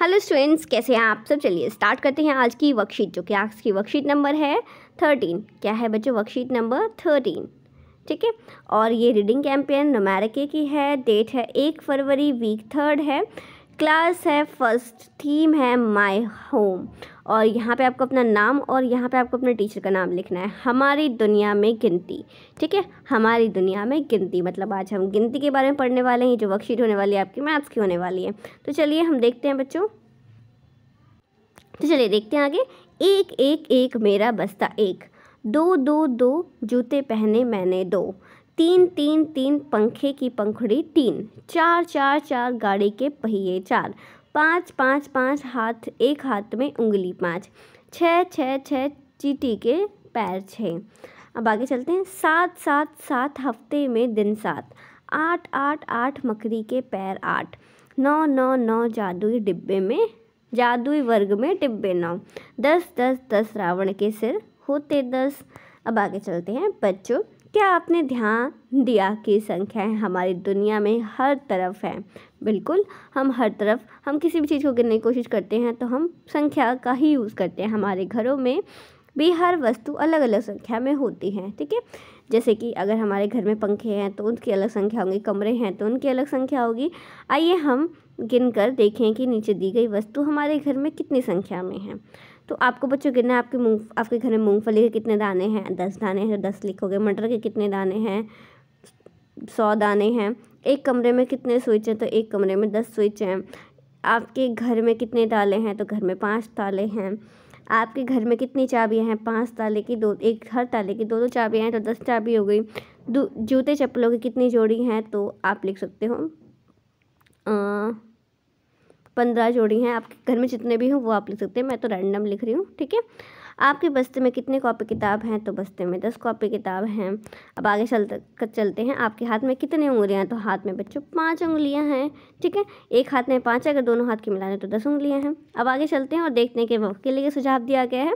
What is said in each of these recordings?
hello students कैसे हैं आप सब चलिए स्टार्ट करते हैं आज की वर्कशीट जो कि आज की वर्कशीट नंबर है थर्टीन क्या है बच्चों वर्कशीट नंबर थर्टीन ठीक है और ये रीडिंग कैंपेन नोमैरिके की है डेट है एक फरवरी वीक थर्ड है क्लास है फर्स्ट थीम है माय होम और यहाँ पे आपको अपना नाम और यहाँ पे आपको अपने टीचर का नाम लिखना है हमारी दुनिया में गिनती ठीक है हमारी दुनिया में गिनती मतलब आज हम गिनती के बारे में पढ़ने वाले हैं जो वर्कशीट होने वाली है आपकी मैथ्स की होने वाली है तो चलिए हम देखते हैं बच्चों तो चलिए देखते हैं आगे एक एक एक मेरा बस्ता एक दो दो दो जूते पहने मैंने दो तीन तीन तीन पंखे की पंखुड़ी तीन चार चार चार गाड़ी के पहिए चार पाँच पाँच पाँच हाथ एक हाथ में उंगली पाँच छः छः छः चीटी के पैर छः अब आगे चलते हैं सात सात सात हफ्ते में दिन सात आठ आठ आठ मकड़ी के पैर आठ नौ नौ नौ जादुई डिब्बे में जादुई वर्ग में डिब्बे नौ दस दस दस रावण के सिर होते दस अब आगे चलते हैं बच्चों क्या आपने ध्यान दिया कि संख्याएं हमारी दुनिया में हर तरफ हैं बिल्कुल हम हर तरफ हम किसी भी चीज़ को गिनने की कोशिश करते हैं तो हम संख्या का ही यूज़ करते हैं हमारे घरों में भी हर वस्तु अलग अलग संख्या में होती है ठीक है जैसे कि अगर हमारे घर में पंखे हैं तो उनकी अलग संख्या होगी कमरे हैं तो उनकी अलग संख्या होगी आइए हम गिन कर देखें कि नीचे दी गई वस्तु हमारे घर में कितनी संख्या में है तो आपको बच्चों गिनना है आपके मूंग आपके घर में मूंगफली के कितने दाने हैं दस दाने हैं दस लिखोगे मटर के कितने दाने हैं सौ दाने हैं एक कमरे में कितने स्विच हैं तो एक कमरे में दस स्विच हैं आपके घर में कितने ताले हैं तो घर में पाँच ताले हैं आपके घर में कितनी चाबियाँ हैं पाँच ताले की दो एक हर ताले की दो दो चाबियाँ हैं तो दस चाबी हो गई जूते चप्पलों की कितनी जोड़ी हैं तो आप लिख सकते हो पंद्रह जोड़ी हैं आपके घर में जितने भी हों वो आप लिख सकते हैं मैं तो रैंडम लिख रही हूँ ठीक है आपके बस्ते में कितने कॉपी किताब हैं तो बस्ते में दस कॉपी किताब हैं अब आगे चल चलते हैं आपके हाथ में कितने हैं तो हाथ में बच्चों पांच उंगलियाँ हैं ठीक है एक हाथ में पांच अगर दोनों हाथ की मिलाने तो दस उंगलियाँ हैं अब आगे चलते हैं और देखते हैं कि के लिए सुझाव दिया गया है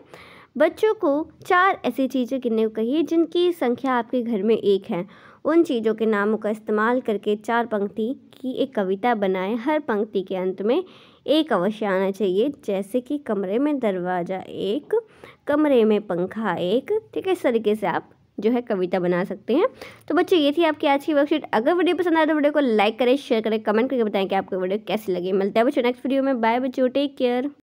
बच्चों को चार ऐसी चीज़ें गिनने को कहिए जिनकी संख्या आपके घर में एक है उन चीज़ों के नामों का इस्तेमाल करके चार पंक्ति की एक कविता बनाएं हर पंक्ति के अंत में एक अवश्य आना चाहिए जैसे कि कमरे में दरवाज़ा एक कमरे में पंखा एक ठीक है इस तरीके से आप जो है कविता बना सकते हैं तो बच्चे ये थी आपकी आज की वर्कशीट अगर वीडियो पसंद आए तो वीडियो को लाइक करें शेयर करें कमेंट करके बताएं कि आपको वीडियो कैसी लगी मिलता है बच्चों नेक्स्ट वीडियो में बाय बच्चों टेक केयर